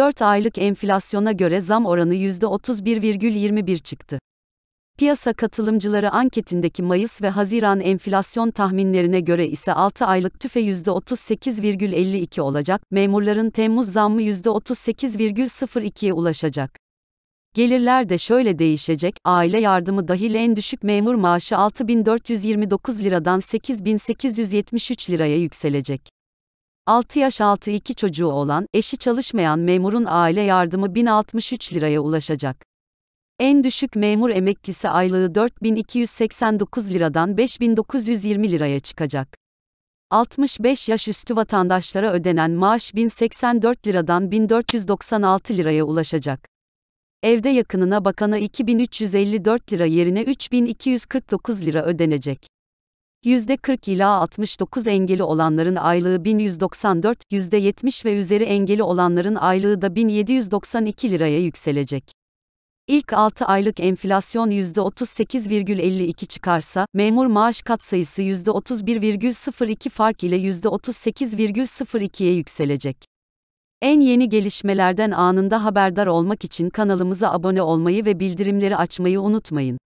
4 aylık enflasyona göre zam oranı %31,21 çıktı. Piyasa katılımcıları anketindeki Mayıs ve Haziran enflasyon tahminlerine göre ise 6 aylık tüfe %38,52 olacak, memurların Temmuz zammı %38,02'ye ulaşacak. Gelirler de şöyle değişecek, aile yardımı dahil en düşük memur maaşı 6429 liradan 8873 liraya yükselecek. 6 yaş altı iki çocuğu olan, eşi çalışmayan memurun aile yardımı 1063 liraya ulaşacak. En düşük memur emeklisi aylığı 4289 liradan 5920 liraya çıkacak. 65 yaş üstü vatandaşlara ödenen maaş 1084 liradan 1496 liraya ulaşacak. Evde yakınına bakana 2354 lira yerine 3249 lira ödenecek. %40 ila 69 engeli olanların aylığı 1194, %70 ve üzeri engeli olanların aylığı da 1792 liraya yükselecek. İlk 6 aylık enflasyon %38,52 çıkarsa, memur maaş katsayısı %31,02 fark ile %38,02'ye yükselecek. En yeni gelişmelerden anında haberdar olmak için kanalımıza abone olmayı ve bildirimleri açmayı unutmayın.